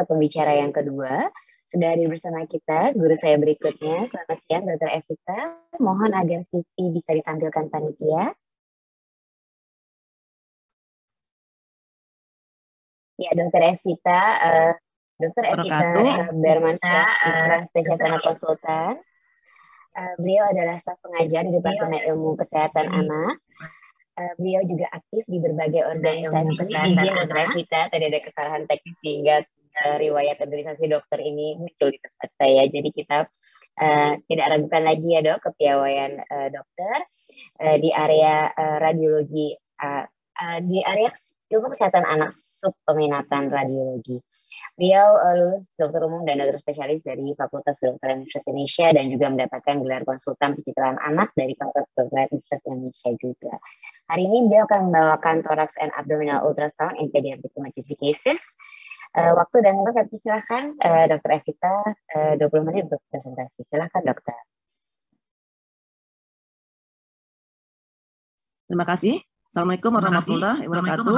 ke pembicara yang kedua. Sudah hadir bersama kita guru saya berikutnya. Selamat siang Dr. Evita. Mohon agar CV bisa ditampilkan panitia. Ya, Dr. Evita, uh, eh, Dr. Evita eh, Bermansyah, uh, eh, spesialis konsultan. Uh, beliau adalah staf pengajar di Departemen Ilmu Kesehatan hmm. Iya. Anak. Uh, beliau juga aktif di berbagai organisasi. Ini Dr. Evita, tadi ada kesalahan teknis sehingga uh, riwayat organisasi dokter ini muncul di tempat saya. Jadi kita uh, tidak ragukan lagi ya dok kepiawaian uh, dokter uh, di area uh, radiologi, uh, uh, di area ilmu kesehatan anak sub peminatan radiologi. Beliau uh, lulus dokter umum dan dokter spesialis dari Fakultas Kedokteran Universitas Indonesia dan juga mendapatkan gelar konsultan pencitraan anak dari Fakultas Kedokteran Universitas Indonesia juga. Hari ini beliau akan membawakan thorax and abdominal ultrasound in pediatric emergency cases uh, waktu dan tempat silahkan uh, eh, Dokter Evita eh, uh, 20 menit untuk presentasi. Silahkan Dokter. Terima kasih. Assalamualaikum warahmatullahi wabarakatuh.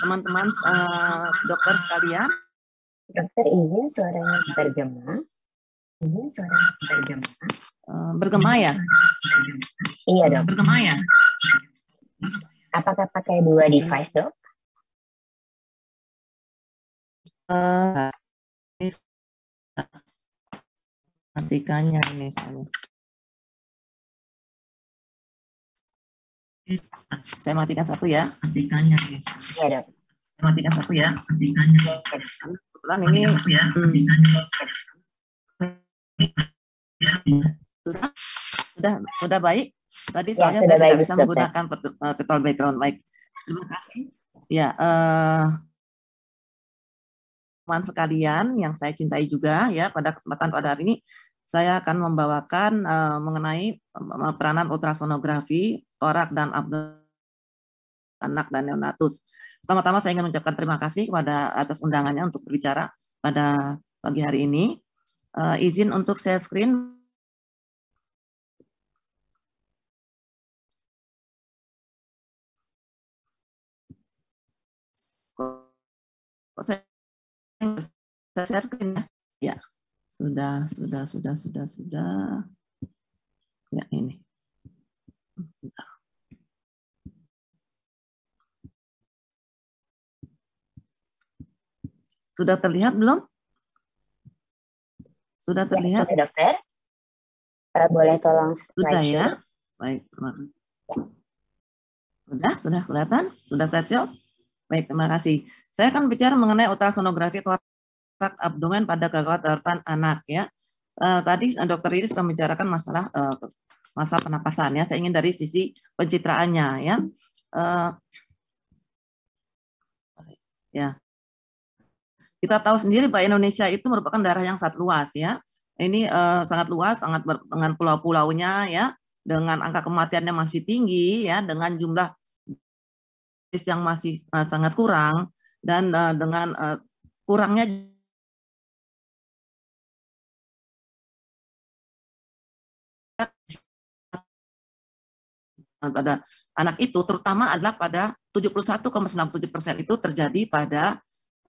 Teman-teman uh, dokter sekalian. Dokter izin suaranya terjemah. Izin suaranya terjemah. bergema ya? Iya dok. Bergema ya? Apakah pakai dua device dok? uh, ini saya. Saya matikan satu ya, matikannya ini. Ya, ada. Iya, saya matikan satu ya, matikannya. Kebetulan ini ya, hmm. sudah sudah sudah baik. Tadi soalnya ya, saya tidak bisa menggunakan virtual eh, background. Baik, terima kasih. Ya, uh, teman teman sekalian yang saya cintai juga ya pada kesempatan pada hari ini saya akan membawakan uh, mengenai eh, eh, peranan ultrasonografi torak dan abdomen anak dan neonatus. Pertama-tama saya ingin mengucapkan terima kasih kepada atas undangannya untuk berbicara pada pagi hari ini. Uh, izin untuk saya screen kok saya saya screen ya. Ya. Sudah, sudah, sudah, sudah, sudah. Ya, ini. Sudah. Sudah terlihat belum? Sudah ya, terlihat? Ya, dokter. Eh, boleh tolong Sudah ya? Baik, Sudah, sudah kelihatan? Sudah tercium? Baik, terima kasih. Saya akan bicara mengenai ultrasonografi torak abdomen pada kekuatan anak ya. Uh, tadi eh, dokter Iris sudah membicarakan masalah uh, masalah penapasan ya. Saya ingin dari sisi pencitraannya ya. Uh, ya. Kita tahu sendiri Pak Indonesia itu merupakan daerah yang sangat luas ya. Ini uh, sangat luas, sangat dengan pulau-pulaunya ya, dengan angka kematiannya masih tinggi ya, dengan jumlah yang masih uh, sangat kurang dan uh, dengan uh, kurangnya pada anak itu terutama adalah pada 71,97 persen itu terjadi pada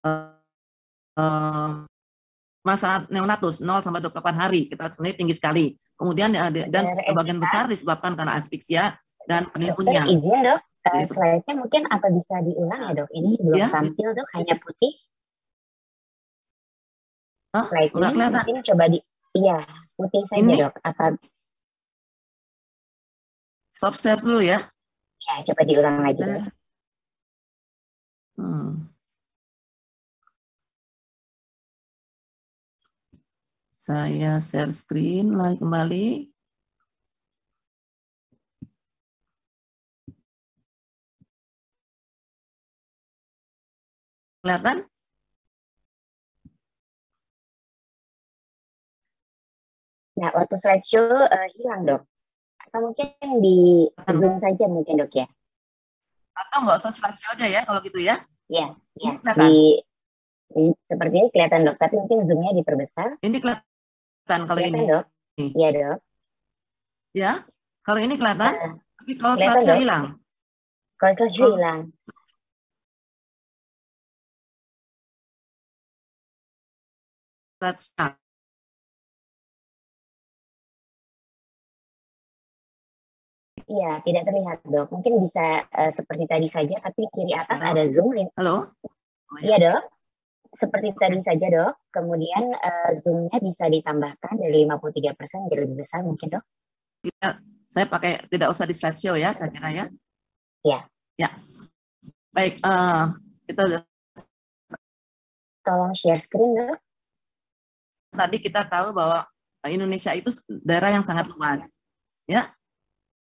uh, uh, masa neonatus 0 sampai 28 hari kita sebenarnya tinggi sekali kemudian dan sebagian besar disebabkan karena asfiksia dan penipunya. Izin dok, Eh, gitu. Selanjutnya slide-nya mungkin apa bisa diulang ya dok? Ini belum ya. tampil dok, hanya putih. Oh, slide-nya mungkin coba di, iya putih saja ini? dok. Apa? Stop share dulu ya. Ya, coba diulang lagi. Dok. Hmm. Saya share screen lagi kembali. Kelihatan? Nah, waktu slideshow uh, hilang dok. Atau mungkin di Zoom saja mungkin dok ya? Atau nggak usah slideshow aja ya kalau gitu ya? Iya, iya. Di, seperti ini kelihatan dok, tapi mungkin zoomnya diperbesar. Ini kelihatan kalau kelihatan, ini. dok. Iya dok. Ya, kalau ini kelihatan, uh, tapi kalau slideshow hilang. Kalau slideshow oh. hilang. Let's start. Iya, tidak terlihat dok. Mungkin bisa uh, seperti tadi saja, tapi kiri atas Halo. ada zoom. Halo. Oh, iya dok. Seperti tadi saja dok. Kemudian uh, zoomnya bisa ditambahkan dari 53 persen jadi lebih besar mungkin dok. Iya, saya pakai tidak usah di slideshow ya, saya kira ya. Iya. Ya. Baik, uh, kita Tolong share screen dok tadi kita tahu bahwa Indonesia itu daerah yang sangat luas. Ya.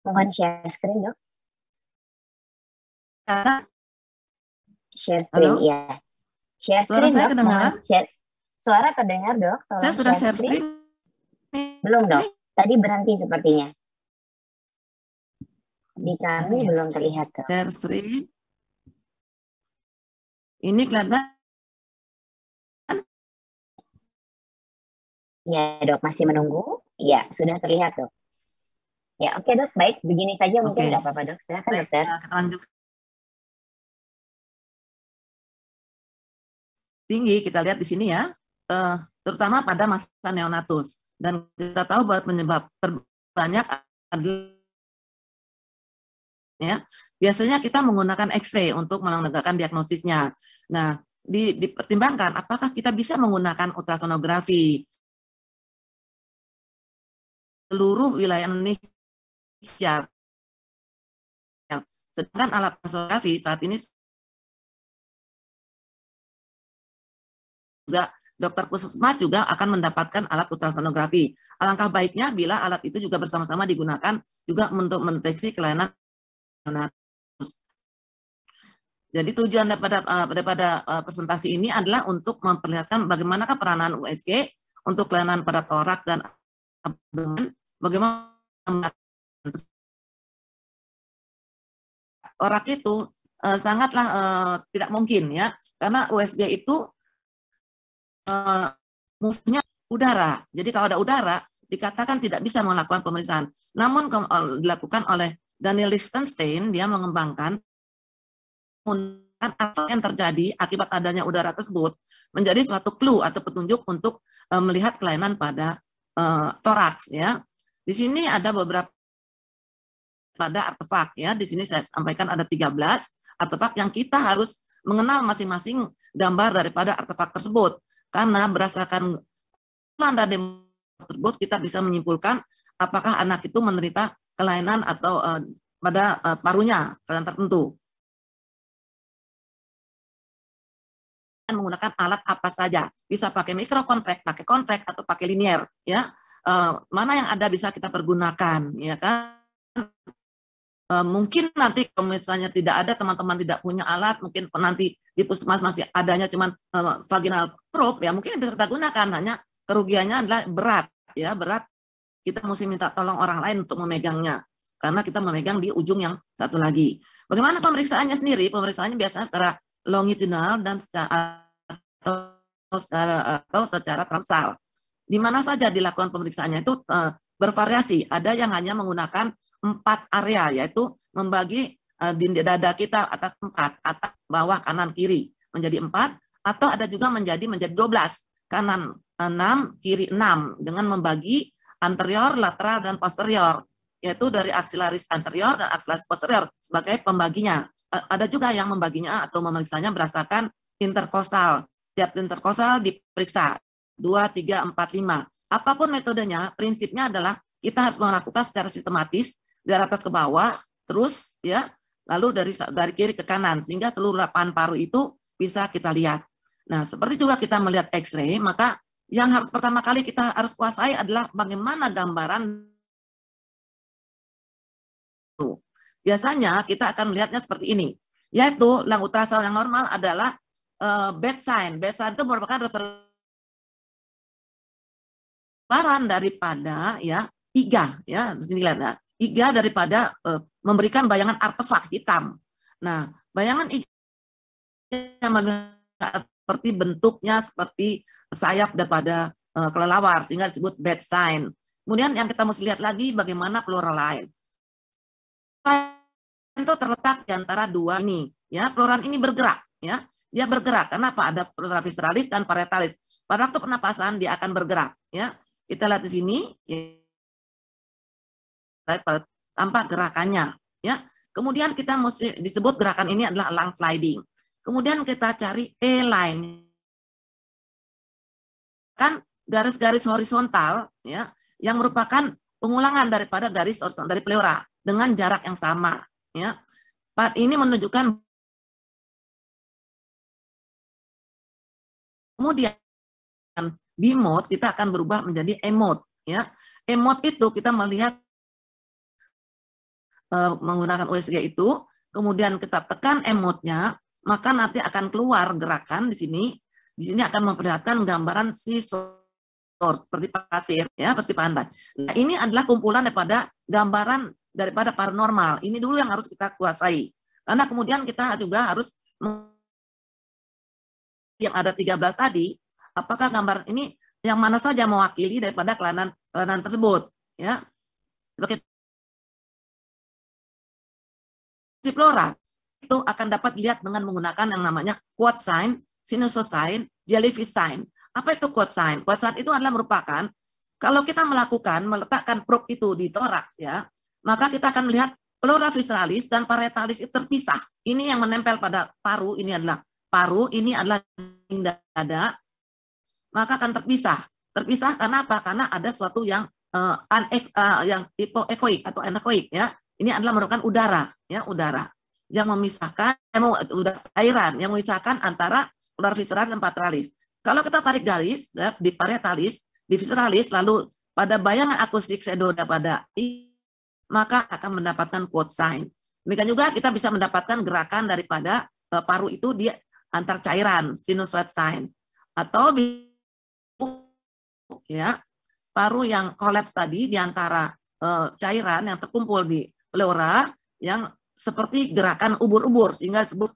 Mohon share screen dok. Ya. share screen ya. Share suara screen saya dok. kedengaran? Share. Suara terdengar? dok. Tolong saya sudah share screen. screen. Belum dok. Tadi berhenti sepertinya. Di kami belum terlihat dok. Share screen. Ini kelihatan Ya dok, masih menunggu. Ya, sudah terlihat dok. Ya oke okay, dok, baik. Begini saja mungkin tidak apa-apa dok. Silahkan baik, dokter. Ya, lanjut. Tinggi kita lihat di sini ya, uh, terutama pada masa neonatus. Dan kita tahu bahwa penyebab terbanyak adalah ya. Biasanya kita menggunakan X-ray untuk menegakkan diagnosisnya. Nah, di, dipertimbangkan apakah kita bisa menggunakan ultrasonografi seluruh wilayah Indonesia. Sedangkan alat sonografi saat ini juga dokter Khusus Mat juga akan mendapatkan alat ultrasonografi. Alangkah baiknya bila alat itu juga bersama-sama digunakan juga untuk mendeteksi kelainan jadi tujuan daripada eh, daripada eh, presentasi ini adalah untuk memperlihatkan bagaimanakah peranan USG untuk kelainan pada torak dan abdomen bagaimana orang itu e, sangatlah e, tidak mungkin ya karena USG itu e, musuhnya udara jadi kalau ada udara dikatakan tidak bisa melakukan pemeriksaan namun dilakukan oleh Daniel Lichtenstein dia mengembangkan asal yang terjadi akibat adanya udara tersebut menjadi suatu clue atau petunjuk untuk melihat kelainan pada uh, toraks ya di sini ada beberapa pada artefak ya. Di sini saya sampaikan ada 13 artefak yang kita harus mengenal masing-masing gambar daripada artefak tersebut. Karena berdasarkan tanda tersebut kita bisa menyimpulkan apakah anak itu menderita kelainan atau uh, pada uh, parunya kelainan tertentu. menggunakan alat apa saja. Bisa pakai mikrokonvek, pakai konvek atau pakai linier ya. Eh, mana yang ada bisa kita pergunakan, ya kan? Uh, mungkin nanti kalau misalnya tidak ada teman-teman tidak punya alat mungkin nanti di puskesmas masih adanya cuman uh, vaginal probe ya mungkin bisa kita gunakan hanya kerugiannya adalah berat ya berat kita mesti minta tolong orang lain untuk memegangnya karena kita memegang di ujung yang satu lagi bagaimana pemeriksaannya sendiri pemeriksaannya biasanya secara longitudinal dan secara atau secara, atau secara transal di mana saja dilakukan pemeriksaannya itu e, bervariasi. Ada yang hanya menggunakan empat area, yaitu membagi e, di dada kita atas empat, atas bawah kanan kiri menjadi empat, atau ada juga menjadi menjadi belas kanan enam, kiri enam dengan membagi anterior, lateral dan posterior yaitu dari aksilaris anterior dan aksilaris posterior sebagai pembaginya. Eh, ada juga yang membaginya atau memeriksanya berdasarkan interkostal. Tiap interkostal diperiksa 2, 3, 4, 5. Apapun metodenya, prinsipnya adalah kita harus melakukan secara sistematis dari atas ke bawah, terus ya, lalu dari dari kiri ke kanan sehingga seluruh lapangan paru itu bisa kita lihat. Nah, seperti juga kita melihat X-ray, maka yang harus pertama kali kita harus kuasai adalah bagaimana gambaran Biasanya kita akan melihatnya seperti ini, yaitu lang ultrasound yang normal adalah uh, eh, bed sign. Bed sign itu merupakan referensi paparan daripada ya iga ya lihat ya iga daripada uh, memberikan bayangan artefak hitam. Nah, bayangan iga seperti bentuknya seperti sayap daripada uh, kelelawar sehingga disebut bad sign. Kemudian yang kita mesti lihat lagi bagaimana plural lain. Itu terletak di antara dua ini, ya. Plural ini bergerak, ya. Dia bergerak. Kenapa? Ada plura visceralis dan parietalis. Pada waktu penapasan dia akan bergerak, ya. Kita lihat di sini, ya, tampak gerakannya. ya. Kemudian kita mesti disebut gerakan ini adalah lang sliding. Kemudian kita cari A-line. Kan garis-garis horizontal ya yang merupakan pengulangan daripada garis horizontal dari pleura dengan jarak yang sama ya. Part ini menunjukkan kemudian di mode kita akan berubah menjadi emote ya emote itu kita melihat e, menggunakan USG itu kemudian kita tekan emote-nya maka nanti akan keluar gerakan di sini di sini akan memperlihatkan gambaran si source seperti pasir ya pasti pantai nah ini adalah kumpulan daripada gambaran daripada paranormal ini dulu yang harus kita kuasai karena kemudian kita juga harus yang ada 13 tadi apakah gambar ini yang mana saja mewakili daripada kelainan kelainan tersebut ya sebagai flora itu akan dapat dilihat dengan menggunakan yang namanya quad sign, sinusoid sign, jellyfish sign. Apa itu quad sign? Quad sign itu adalah merupakan kalau kita melakukan meletakkan probe itu di toraks ya, maka kita akan melihat flora visceralis dan parietalis itu terpisah. Ini yang menempel pada paru ini adalah paru, ini adalah dada, maka akan terpisah. Terpisah karena apa? Karena ada suatu yang uh, un uh, yang tipe ekoik atau anekoik ya. Ini adalah merupakan udara, ya, udara yang memisahkan yang udara cairan yang memisahkan antara ular visceral dan patralis. Kalau kita tarik garis ya, di parietalis, di visceralis, lalu pada bayangan akustik sedoda pada i, maka akan mendapatkan quote sign. Demikian juga kita bisa mendapatkan gerakan daripada uh, paru itu di antar cairan, sinusoid sign. Atau bisa ya paru yang kolaps tadi di antara e, cairan yang terkumpul di pleura yang seperti gerakan ubur-ubur sehingga sebut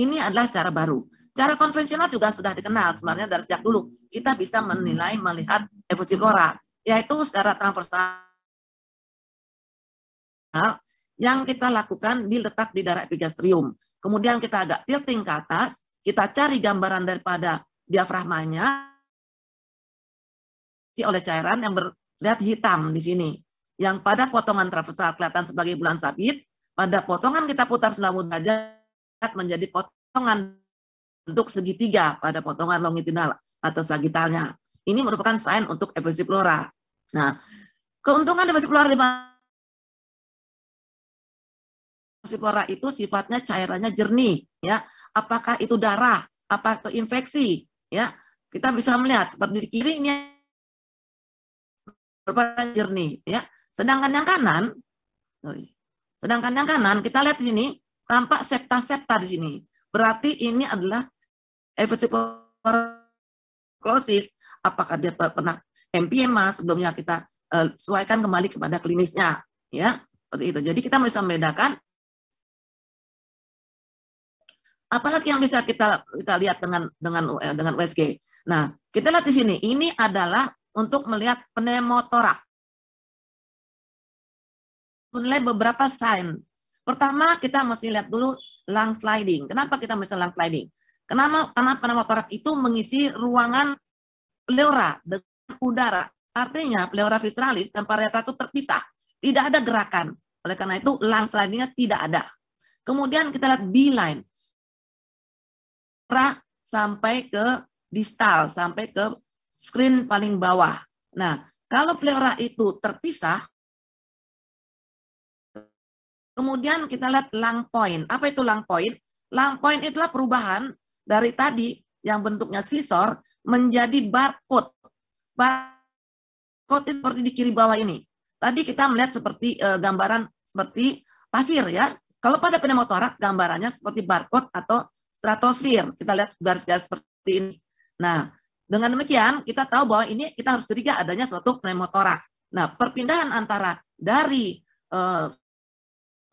ini adalah cara baru. Cara konvensional juga sudah dikenal sebenarnya dari sejak dulu. Kita bisa menilai melihat efusi pleura yaitu secara transversal yang kita lakukan diletak di daerah epigastrium. Kemudian kita agak tilting ke atas, kita cari gambaran daripada diafragmanya, oleh cairan yang berlihat hitam di sini. Yang pada potongan transversal kelihatan sebagai bulan sabit, pada potongan kita putar 90 derajat menjadi potongan untuk segitiga pada potongan longitudinal atau sagitalnya. Ini merupakan sign untuk evolusi flora. Nah, keuntungan evolusi flora di flora itu sifatnya cairannya jernih, ya. Apakah itu darah, apakah itu infeksi, ya. Kita bisa melihat seperti di kiri ini berpada jernih ya. Sedangkan yang kanan sorry. Sedangkan yang kanan kita lihat di sini tampak septa-septa di sini. Berarti ini adalah episiklosis. Apakah dia pernah MPMA sebelumnya kita uh, sesuaikan kembali kepada klinisnya ya. Seperti itu. Jadi kita bisa membedakan apalagi yang bisa kita kita lihat dengan dengan eh, dengan USG. Nah, kita lihat di sini ini adalah untuk melihat pneumotorak. Menilai beberapa sign. Pertama, kita mesti lihat dulu lung sliding. Kenapa kita mesti lung sliding? Kenapa karena pneumotorak itu mengisi ruangan pleura dengan udara. Artinya pleura visceralis dan parietal itu terpisah. Tidak ada gerakan. Oleh karena itu lung slidingnya tidak ada. Kemudian kita lihat B-line. Pra sampai ke distal, sampai ke screen paling bawah. Nah, kalau pleura itu terpisah, kemudian kita lihat lung point. Apa itu lung point? Lung point itulah perubahan dari tadi yang bentuknya sisor menjadi barcode. Barcode itu seperti di kiri bawah ini. Tadi kita melihat seperti eh, gambaran seperti pasir ya. Kalau pada pneumotorak gambarannya seperti barcode atau stratosfer. Kita lihat garis-garis seperti ini. Nah, dengan demikian, kita tahu bahwa ini kita harus curiga adanya suatu pneumotorak. Nah, perpindahan antara dari eh,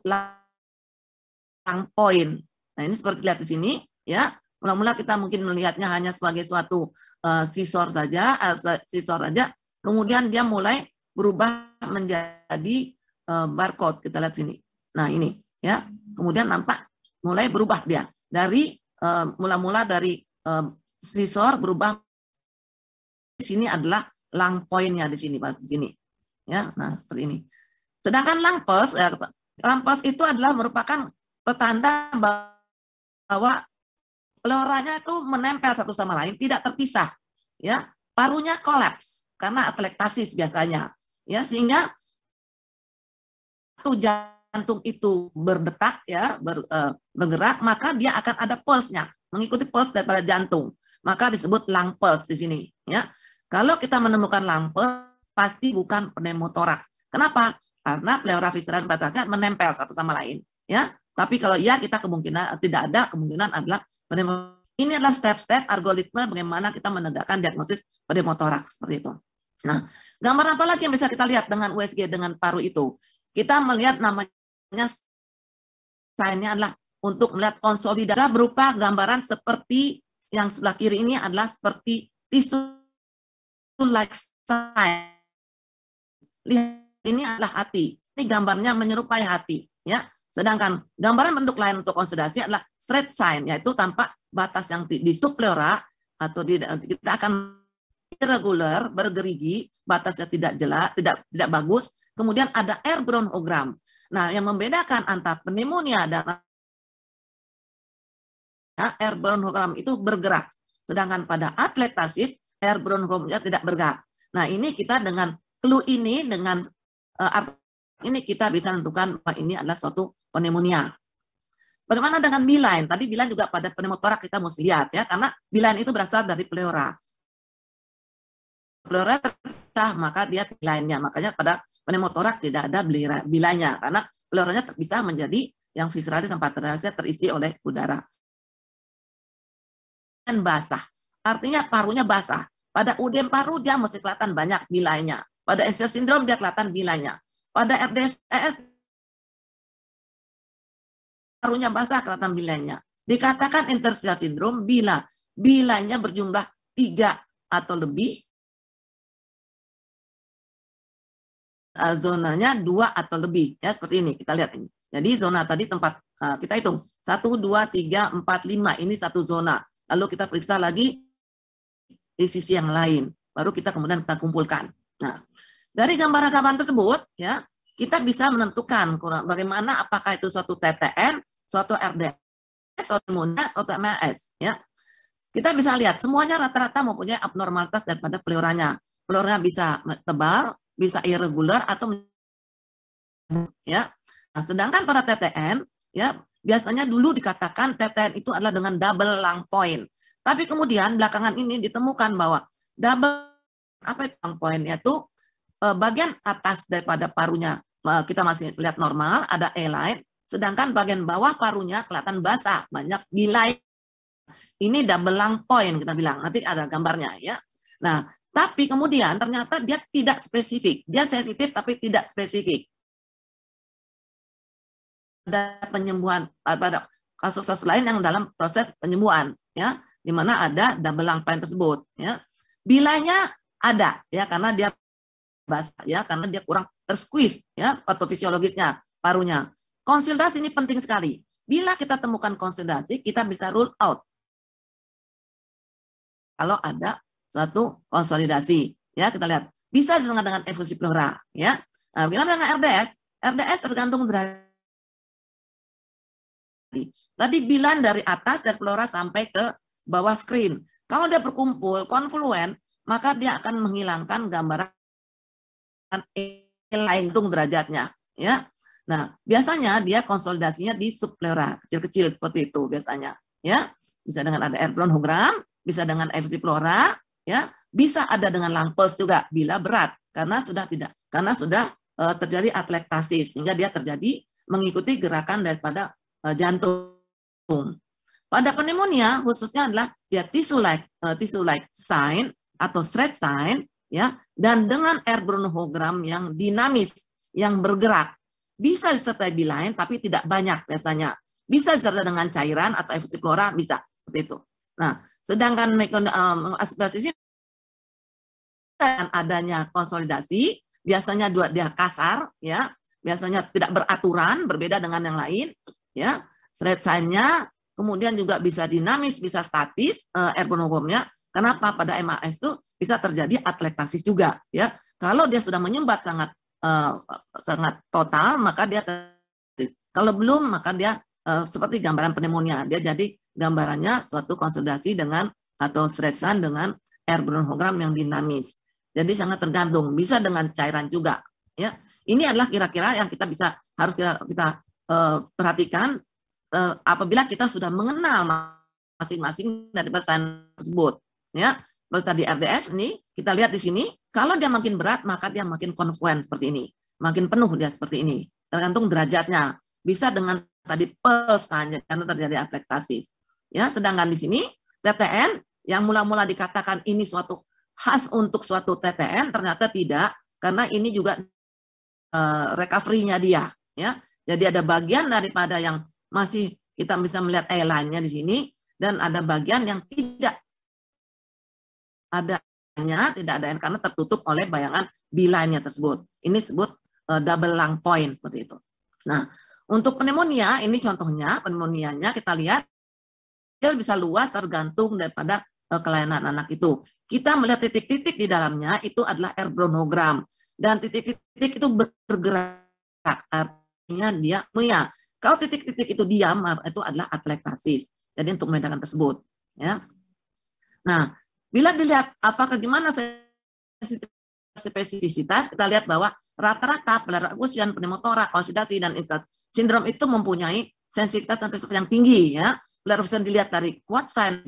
lang point. Nah, ini seperti lihat di sini, ya. Mula-mula kita mungkin melihatnya hanya sebagai suatu uh, sisor saja, uh, sisor saja. Kemudian dia mulai berubah menjadi uh, barcode. Kita lihat sini. Nah, ini, ya. Kemudian nampak mulai berubah dia dari mula-mula dari sisor berubah di sini adalah lang pointnya di sini di sini ya nah seperti ini sedangkan lang pulse eh, lang pulse itu adalah merupakan petanda bahwa peloranya itu menempel satu sama lain tidak terpisah ya parunya kolaps karena atelektasis biasanya ya sehingga satu jantung itu berdetak ya ber, eh, bergerak maka dia akan ada pulsnya mengikuti pulse daripada jantung maka disebut lung pulse di sini ya. Kalau kita menemukan lung pulse pasti bukan pneumotoraks. Kenapa? Karena pleura visceral batasnya menempel satu sama lain ya. Tapi kalau ya kita kemungkinan tidak ada kemungkinan adalah pneumotoraks. Ini adalah step-step algoritma bagaimana kita menegakkan diagnosis pneumotoraks seperti itu. Nah, gambar apa lagi yang bisa kita lihat dengan USG dengan paru itu? Kita melihat namanya sign-nya adalah untuk melihat konsolidasi berupa gambaran seperti yang sebelah kiri ini adalah seperti tisu like sign. ini adalah hati. Ini gambarnya menyerupai hati, ya. Sedangkan gambaran bentuk lain untuk konsolidasi adalah straight sign, yaitu tanpa batas yang di, di atau di, kita akan irregular, bergerigi, batasnya tidak jelas, tidak tidak bagus. Kemudian ada air bronchogram. Nah, yang membedakan antara pneumonia dan Ya, airborne program itu bergerak. Sedangkan pada atletasis, airborne programnya tidak bergerak. Nah, ini kita dengan clue ini, dengan uh, ini kita bisa tentukan bahwa ini adalah suatu pneumonia. Bagaimana dengan bilain? Tadi bilain juga pada pneumotorak kita mesti lihat ya, karena bilain itu berasal dari pleura. Pleura terpisah, maka dia bilainnya. Makanya pada pneumotorak tidak ada bilainnya, karena pleuranya bisa menjadi yang visceralis sampai terisi oleh udara dan basah. Artinya parunya basah. Pada udem paru dia mesti kelihatan banyak bilanya. Pada Essel sindrom dia kelihatan bilanya. Pada RDSS parunya basah kelihatan bilanya. Dikatakan interstitial sindrom bila bilanya berjumlah tiga atau lebih zonanya dua atau lebih ya seperti ini kita lihat ini jadi zona tadi tempat eh, kita hitung satu dua tiga empat lima ini satu zona lalu kita periksa lagi di sisi yang lain, baru kita kemudian kita kumpulkan. Nah, dari gambaran-gambaran tersebut ya, kita bisa menentukan kurang, bagaimana apakah itu suatu TTN, suatu RDS, suatu MUNAS, suatu MLS ya. Kita bisa lihat semuanya rata-rata mempunyai abnormalitas daripada pleuranya. Pleuranya bisa tebal, bisa irregular atau ya. Nah, sedangkan pada TTN ya Biasanya dulu dikatakan TTN itu adalah dengan double lung point. Tapi kemudian belakangan ini ditemukan bahwa double apa itu lung point yaitu eh, bagian atas daripada parunya eh, kita masih lihat normal, ada E-line, sedangkan bagian bawah parunya kelihatan basah, banyak bilai. Ini double lung point kita bilang, nanti ada gambarnya ya. Nah, tapi kemudian ternyata dia tidak spesifik. Dia sensitif tapi tidak spesifik ada penyembuhan pada kasus-kasus lain yang dalam proses penyembuhan ya di mana ada double lung tersebut ya bilanya ada ya karena dia basah ya karena dia kurang tersqueeze ya patofisiologisnya parunya konsultasi ini penting sekali bila kita temukan konsultasi kita bisa rule out kalau ada suatu konsolidasi ya kita lihat bisa dengan dengan efusi pleura ya nah, bagaimana dengan RDS RDS tergantung derajat Tadi bilan dari atas dari pelora sampai ke bawah screen. Kalau dia berkumpul, konfluen, maka dia akan menghilangkan gambaran lain tung derajatnya. Ya, Nah, biasanya dia konsolidasinya di subpleura kecil-kecil seperti itu biasanya, ya. Bisa dengan ada air hologram, bisa dengan FC flora, ya. Bisa ada dengan pulse juga bila berat karena sudah tidak karena sudah uh, terjadi atlektasi sehingga dia terjadi mengikuti gerakan daripada Eh, jantung. Pada pneumonia khususnya adalah ya tisu like uh, tisu like sign atau stretch sign ya dan dengan air bronchogram yang dinamis yang bergerak bisa disertai bilain tapi tidak banyak biasanya bisa disertai dengan cairan atau efusi flora bisa seperti itu. Nah, sedangkan um, aspirasi dan adanya konsolidasi biasanya dua dia kasar ya biasanya tidak beraturan berbeda dengan yang lain ya straight sign nya kemudian juga bisa dinamis bisa statis eh, ergonomnya kenapa pada MAS itu bisa terjadi atletasis juga ya kalau dia sudah menyumbat sangat uh, sangat total maka dia atletasis kalau belum maka dia uh, seperti gambaran pneumonia dia jadi gambarannya suatu konsolidasi dengan atau sign dengan ergonogram yang dinamis jadi sangat tergantung bisa dengan cairan juga ya ini adalah kira-kira yang kita bisa harus kita kita Eh, perhatikan eh, apabila kita sudah mengenal masing-masing dari pesan tersebut ya terus tadi RDS ini kita lihat di sini kalau dia makin berat maka dia makin konfluen seperti ini makin penuh dia seperti ini tergantung derajatnya bisa dengan tadi pesan karena terjadi aflektasis ya sedangkan di sini TTN yang mula-mula dikatakan ini suatu khas untuk suatu TTN ternyata tidak karena ini juga uh, recovery-nya dia ya jadi ada bagian daripada yang masih kita bisa melihat airline-nya di sini dan ada bagian yang tidak ada tidak ada yang karena tertutup oleh bayangan bilanya tersebut. Ini disebut uh, double lung point seperti itu. Nah, untuk pneumonia ini contohnya pneumonianya kita lihat dia bisa luas tergantung daripada uh, kelainan anak itu. Kita melihat titik-titik di dalamnya itu adalah air dan titik-titik itu bergerak akhirnya dia meyar. Kalau titik-titik itu diam itu adalah atletasis Jadi untuk membedakan tersebut. Ya. Nah, bila dilihat apakah gimana spesifisitas, kita lihat bahwa rata-rata pelera akusian, pneumotora, konsidasi, dan instas sindrom itu mempunyai sensitivitas dan yang tinggi. ya. Pelera dilihat dari quad sign,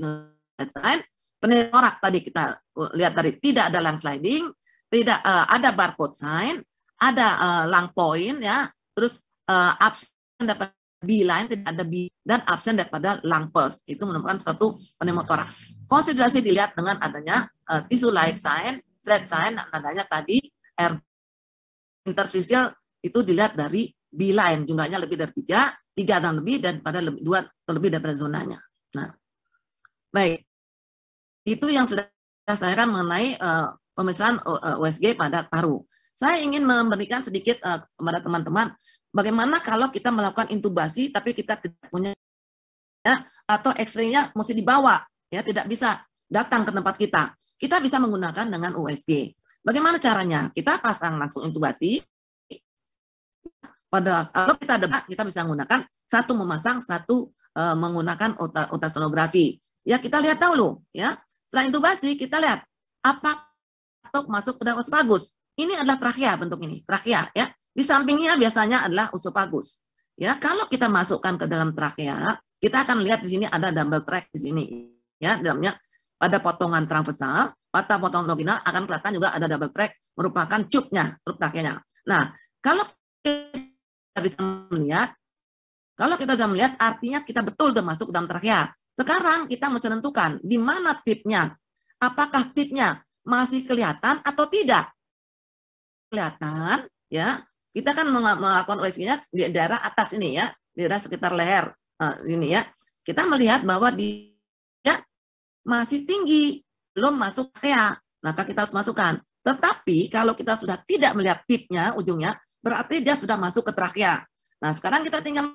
sign Pneumotora tadi kita uh, lihat dari tidak ada lang sliding, tidak uh, ada barcode sign, ada uh, lang point ya, terus uh, eh, absen daripada b lain tidak ada B, dan absen daripada lung pulse. Itu menemukan satu pneumotorak. Konsolidasi dilihat dengan adanya uh, tisu like sign, thread sign, dan adanya tadi air interstitial itu dilihat dari b lain jumlahnya lebih dari tiga, tiga dan lebih, dan pada lebih, dua atau lebih daripada zonanya. Nah, baik. Itu yang sudah saya sampaikan mengenai uh, eh, pemeriksaan USG pada paru. Saya ingin memberikan sedikit uh, kepada teman-teman Bagaimana kalau kita melakukan intubasi tapi kita tidak punya ya, atau x ray mesti dibawa, ya tidak bisa datang ke tempat kita. Kita bisa menggunakan dengan USG. Bagaimana caranya? Kita pasang langsung intubasi. Pada kalau kita debat, kita bisa menggunakan satu memasang, satu e, menggunakan ultrasonografi. Ya kita lihat tahu loh, ya. Setelah intubasi kita lihat apa masuk ke dalam bagus. Ini adalah trakea bentuk ini, trakea ya. Di sampingnya biasanya adalah usopagus. Ya, kalau kita masukkan ke dalam trakea, kita akan lihat di sini ada double track di sini. Ya, dalamnya pada potongan transversal, pada potongan loginal akan kelihatan juga ada double track merupakan cupnya, truk trakeanya. Nah, kalau kita bisa melihat, kalau kita sudah melihat artinya kita betul sudah masuk ke dalam trakea. Sekarang kita mesti tentukan di mana tipnya. Apakah tipnya masih kelihatan atau tidak? Kelihatan, ya. Kita kan melakukan OSG-nya di daerah atas ini ya, di daerah sekitar leher uh, ini ya. Kita melihat bahwa dia masih tinggi, belum masuk area, maka kita harus masukkan. Tetapi kalau kita sudah tidak melihat tipnya, ujungnya, berarti dia sudah masuk ke trakea. Nah, sekarang kita tinggal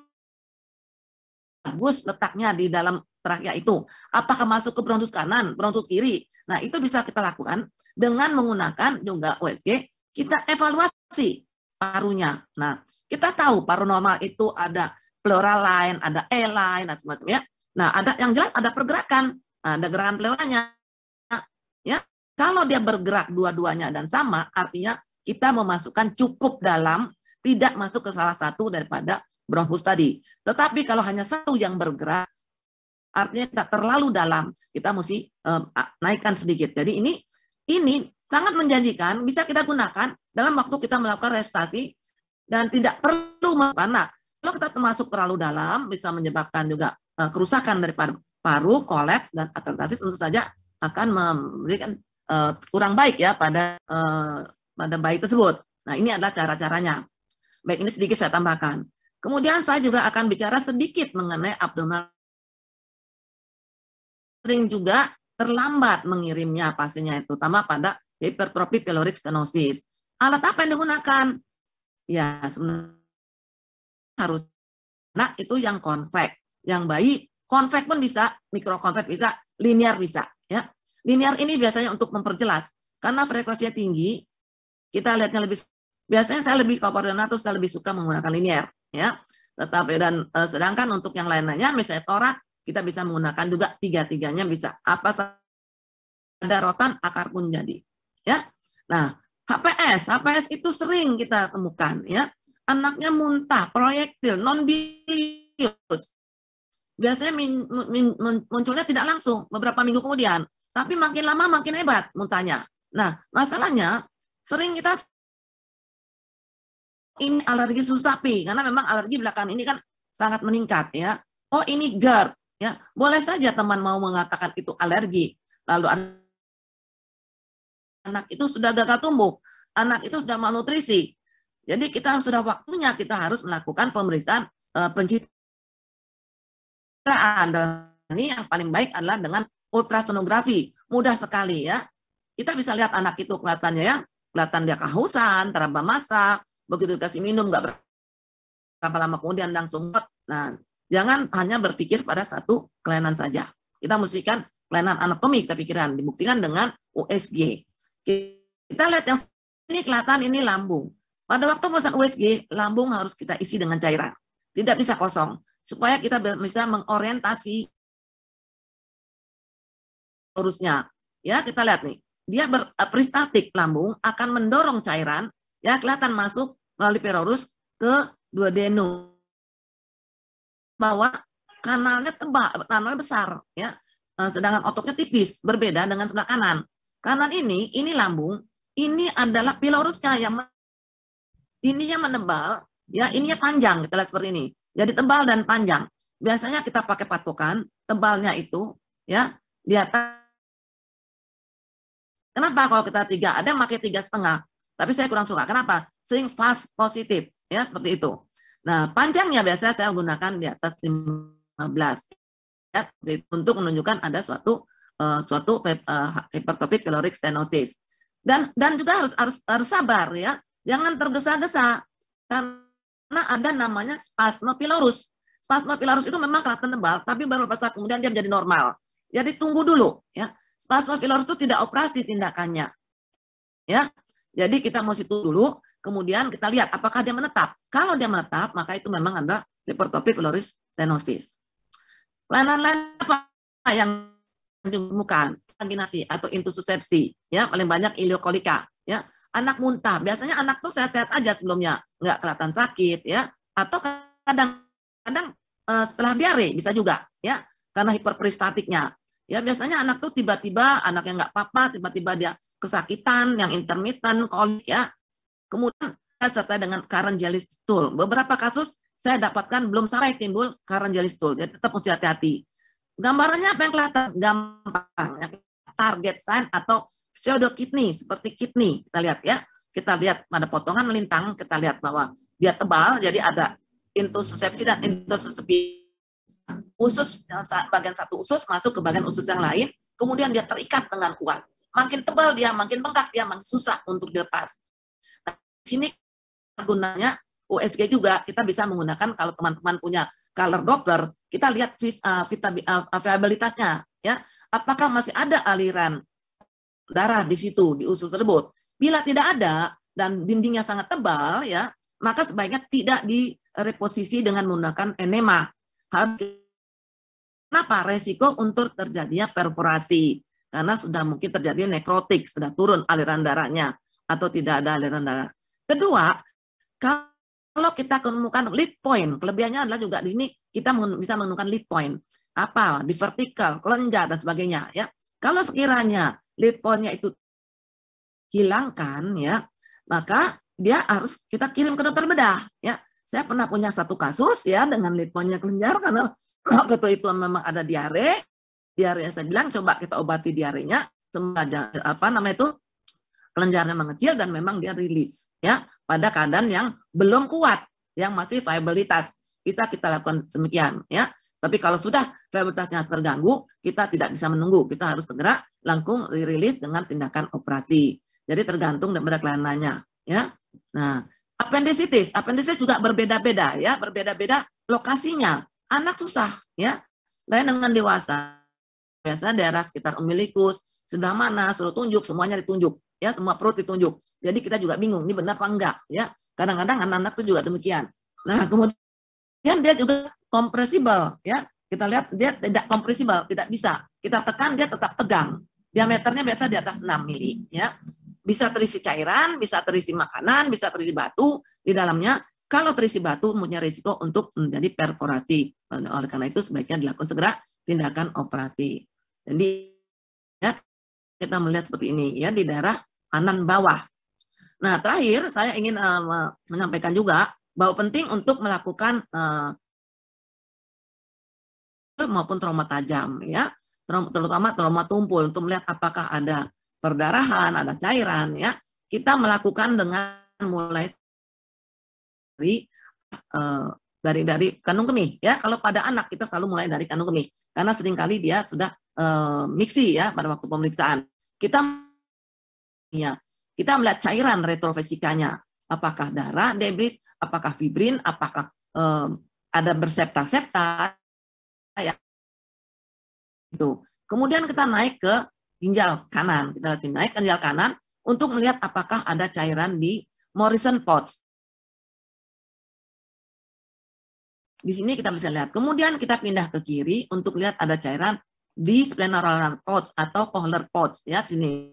bagus letaknya di dalam trakea itu. Apakah masuk ke bronkus kanan, bronkus kiri? Nah, itu bisa kita lakukan dengan menggunakan juga USG. Kita evaluasi parunya. Nah, kita tahu paranormal itu ada pleura lain, ada E lain, dan semacamnya. Nah, ada yang jelas ada pergerakan, nah, ada gerakan pleuranya. Ya, kalau dia bergerak dua-duanya dan sama, artinya kita memasukkan cukup dalam, tidak masuk ke salah satu daripada bronkus tadi. Tetapi kalau hanya satu yang bergerak, artinya tidak terlalu dalam, kita mesti um, naikkan sedikit. Jadi ini ini sangat menjanjikan bisa kita gunakan dalam waktu kita melakukan restasi dan tidak perlu melakukan. Nah, kalau kita termasuk terlalu dalam bisa menyebabkan juga uh, kerusakan dari paru, paru kolek dan atletasi tentu saja akan memberikan uh, kurang baik ya pada uh, pada bayi tersebut. Nah, ini adalah cara-caranya. Baik, ini sedikit saya tambahkan. Kemudian saya juga akan bicara sedikit mengenai abdominal sering juga terlambat mengirimnya pastinya itu, terutama pada hipertrofi pyloric stenosis. Alat apa yang digunakan? Ya, harus nah itu yang konvek. Yang bayi, konvek pun bisa, mikrokonvek bisa, linear bisa. ya Linear ini biasanya untuk memperjelas. Karena frekuensinya tinggi, kita lihatnya lebih biasanya saya lebih koordinator, saya lebih suka menggunakan linear ya tetapi eh, dan e, sedangkan untuk yang lainnya misalnya torak kita bisa menggunakan juga tiga tiganya bisa apa ada rotan akar pun jadi ya. Nah, HPS, HPS itu sering kita temukan ya. Anaknya muntah, proyektil, non bilius. Biasanya min, min, munculnya tidak langsung beberapa minggu kemudian, tapi makin lama makin hebat muntahnya. Nah, masalahnya sering kita ini alergi sapi karena memang alergi belakangan ini kan sangat meningkat ya. Oh, ini GERD ya. Boleh saja teman mau mengatakan itu alergi. Lalu anak itu sudah gagal tumbuh, anak itu sudah malnutrisi. Jadi kita sudah waktunya kita harus melakukan pemeriksaan e, pencitraan. Dalam ini yang paling baik adalah dengan ultrasonografi. Mudah sekali ya. Kita bisa lihat anak itu kelihatannya ya, kelihatan dia kehausan, teraba masak, begitu dikasih minum nggak berapa lama kemudian langsung Nah, jangan hanya berpikir pada satu kelainan saja. Kita mesti kan kelainan anatomi kita pikirkan, dibuktikan dengan USG. Kita lihat yang ini kelihatan ini lambung. Pada waktu pemeriksaan USG, lambung harus kita isi dengan cairan. Tidak bisa kosong. Supaya kita bisa mengorientasi urusnya. Ya, kita lihat nih. Dia e, peristatik lambung akan mendorong cairan ya kelihatan masuk melalui perorus ke duodeno bahwa kanalnya tebal, kanalnya besar ya. E, sedangkan ototnya tipis, berbeda dengan sebelah kanan. Kanan ini, ini lambung, ini adalah pilorusnya yang ininya menebal, ya ininya panjang, kita lihat seperti ini. Jadi tebal dan panjang. Biasanya kita pakai patokan, tebalnya itu ya di atas Kenapa kalau kita tiga? Ada yang pakai tiga setengah, tapi saya kurang suka. Kenapa? Sering fast positif, ya seperti itu. Nah panjangnya biasanya saya gunakan di atas 15 ya, untuk menunjukkan ada suatu uh, suatu uh, eh, hipertrophic pyloric stenosis. Dan dan juga harus harus harus sabar ya, jangan tergesa-gesa karena ada namanya spasma pilorus. Spasma pilorus itu memang kelihatan tebal, tapi baru beberapa saat kemudian dia menjadi normal. Jadi tunggu dulu ya. Spasma pilorus itu tidak operasi tindakannya. Ya. Jadi kita mau situ dulu, kemudian kita lihat apakah dia menetap. Kalau dia menetap, maka itu memang ada hipertopik pylorus stenosis. Lain-lain apa yang permukaan, vaginasi atau intususepsi ya paling banyak iliokolika, ya. Anak muntah, biasanya anak tuh sehat-sehat aja sebelumnya, nggak kelihatan sakit, ya. Atau kadang-kadang uh, eh, setelah diare bisa juga, ya, karena hiperperistatiknya. Ya biasanya anak tuh tiba-tiba anak yang nggak papa tiba-tiba dia kesakitan, yang intermittent, kolik, ya. Kemudian serta dengan karanjalis stool. Beberapa kasus saya dapatkan belum sampai timbul karanjalis stool, jadi tetap mesti hati-hati Gambarannya apa yang kelihatan? Gampang. Target sign atau pseudo kidney, seperti kidney. Kita lihat ya. Kita lihat pada potongan melintang, kita lihat bahwa dia tebal, jadi ada intussuscepsi dan intussuscepsi. Usus, bagian satu usus masuk ke bagian usus yang lain, kemudian dia terikat dengan kuat. Makin tebal dia, makin bengkak dia, makin susah untuk dilepas. Nah, di sini gunanya USG juga kita bisa menggunakan kalau teman-teman punya color Doppler kita lihat uh, uh, viabilitasnya ya apakah masih ada aliran darah di situ di usus tersebut bila tidak ada dan dindingnya sangat tebal ya maka sebaiknya tidak direposisi dengan menggunakan enema harus Kenapa? Resiko untuk terjadinya perforasi. Karena sudah mungkin terjadi nekrotik, sudah turun aliran darahnya. Atau tidak ada aliran darah. Kedua, kalau kita menemukan lead point, kelebihannya adalah juga di ini kita bisa menemukan lead point apa di vertikal, kelenjar dan sebagainya ya. Kalau sekiranya lead pointnya itu hilangkan ya, maka dia harus kita kirim ke dokter bedah ya. Saya pernah punya satu kasus ya dengan lead pointnya kelenjar karena waktu itu memang ada diare. Diare saya bilang coba kita obati diarenya semoga apa namanya itu kelenjarnya mengecil dan memang dia rilis ya pada keadaan yang belum kuat yang masih viabilitas bisa kita lakukan demikian ya. Tapi kalau sudah fermentasinya terganggu, kita tidak bisa menunggu. Kita harus segera langsung rilis dengan tindakan operasi. Jadi tergantung daripada kelainannya ya. Nah, appendicitis, appendicitis juga berbeda-beda ya, berbeda-beda lokasinya. Anak susah ya. Lain dengan dewasa. Biasanya daerah sekitar umbilikus, sebelah mana, suruh tunjuk, semuanya ditunjuk ya, semua perut ditunjuk. Jadi kita juga bingung, ini benar apa enggak ya. Kadang-kadang anak-anak itu juga demikian. Nah, kemudian kemudian dia juga kompresibel ya kita lihat dia tidak kompresibel tidak bisa kita tekan dia tetap tegang diameternya biasa di atas 6 mili ya bisa terisi cairan bisa terisi makanan bisa terisi batu di dalamnya kalau terisi batu punya risiko untuk menjadi perforasi oleh karena itu sebaiknya dilakukan segera tindakan operasi jadi ya kita melihat seperti ini ya di daerah kanan bawah nah terakhir saya ingin uh, menyampaikan juga bahwa penting untuk melakukan uh, maupun trauma tajam ya terutama trauma tumpul untuk melihat apakah ada perdarahan ada cairan ya kita melakukan dengan mulai dari uh, dari dari kandung kemih ya kalau pada anak kita selalu mulai dari kandung kemih karena seringkali dia sudah uh, miksi ya pada waktu pemeriksaan kita ya kita melihat cairan retrovesikanya apakah darah debris, apakah fibrin, apakah um, ada bersepta-septa ya. Itu. Kemudian kita naik ke ginjal kanan. Kita naik ke ginjal kanan untuk melihat apakah ada cairan di Morrison pots. Di sini kita bisa lihat. Kemudian kita pindah ke kiri untuk lihat ada cairan di splenoral pouch atau Kohler pots. ya sini.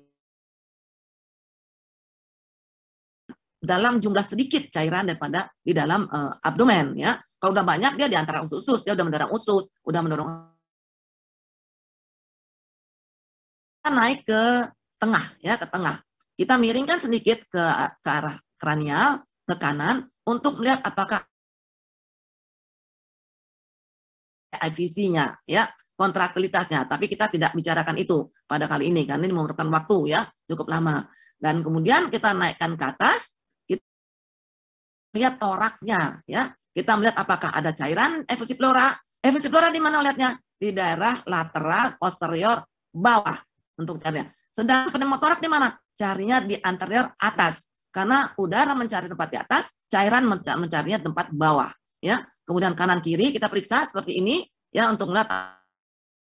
dalam jumlah sedikit cairan daripada di dalam uh, abdomen ya. Kalau udah banyak dia di antara usus-usus, ya udah mendorong usus, udah mendorong kita naik ke tengah ya, ke tengah. Kita miringkan sedikit ke ke arah kranial ke kanan untuk melihat apakah IVC-nya ya, kontraktilitasnya. Tapi kita tidak bicarakan itu pada kali ini karena ini memerlukan waktu ya, cukup lama. Dan kemudian kita naikkan ke atas lihat toraksnya ya. Kita melihat apakah ada cairan efusi pleura. Efusi pleura di mana melihatnya? Di daerah lateral posterior bawah untuk carinya. Sedang pneumotorak di mana? Carinya di anterior atas. Karena udara mencari tempat di atas, cairan mencarinya tempat bawah, ya. Kemudian kanan kiri kita periksa seperti ini ya untuk melihat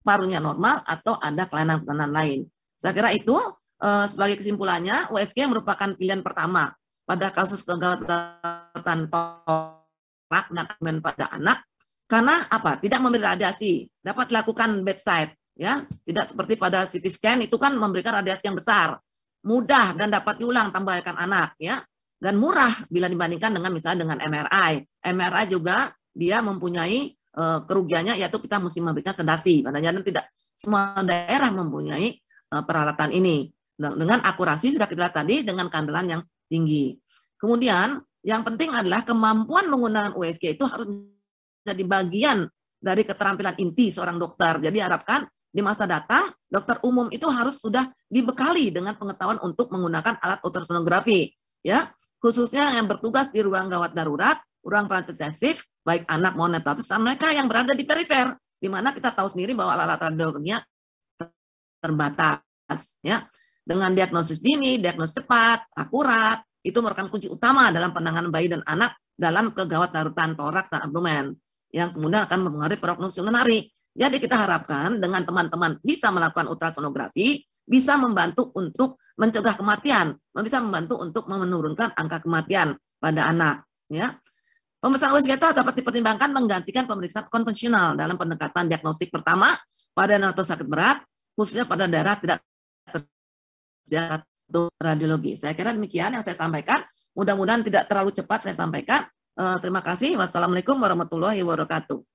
parunya normal atau ada kelainan-kelainan lain. Saya kira itu eh, sebagai kesimpulannya USG merupakan pilihan pertama pada kasus kegatan torak dan pada anak karena apa? Tidak memberi radiasi, dapat dilakukan bedside, ya. Tidak seperti pada CT scan itu kan memberikan radiasi yang besar, mudah dan dapat diulang tambahkan anak, ya. Dan murah bila dibandingkan dengan misalnya dengan MRI. MRI juga dia mempunyai e, kerugiannya yaitu kita mesti memberikan sedasi. Padahal tidak semua daerah mempunyai e, peralatan ini. Nah, dengan akurasi sudah kita lihat tadi dengan kandelan yang tinggi. Kemudian yang penting adalah kemampuan menggunakan USG itu harus menjadi bagian dari keterampilan inti seorang dokter. Jadi harapkan di masa datang dokter umum itu harus sudah dibekali dengan pengetahuan untuk menggunakan alat ultrasonografi ya khususnya yang bertugas di ruang gawat darurat, ruang perawatan intensif, baik anak maupun netatus, mereka yang berada di perifer, di mana kita tahu sendiri bahwa alat-alat radiologinya terbatas. Ya, dengan diagnosis dini, diagnosis cepat, akurat, itu merupakan kunci utama dalam penanganan bayi dan anak dalam kegawat darutan torak dan abdomen yang kemudian akan mempengaruhi prognosis menarik. Jadi kita harapkan dengan teman-teman bisa melakukan ultrasonografi, bisa membantu untuk mencegah kematian, bisa membantu untuk menurunkan angka kematian pada anak. Ya. Pemeriksaan USG itu dapat dipertimbangkan menggantikan pemeriksaan konvensional dalam pendekatan diagnostik pertama pada anak sakit berat, khususnya pada darah tidak sejarah radiologi. Saya kira demikian yang saya sampaikan. Mudah-mudahan tidak terlalu cepat saya sampaikan. Eh, terima kasih. Wassalamualaikum warahmatullahi wabarakatuh.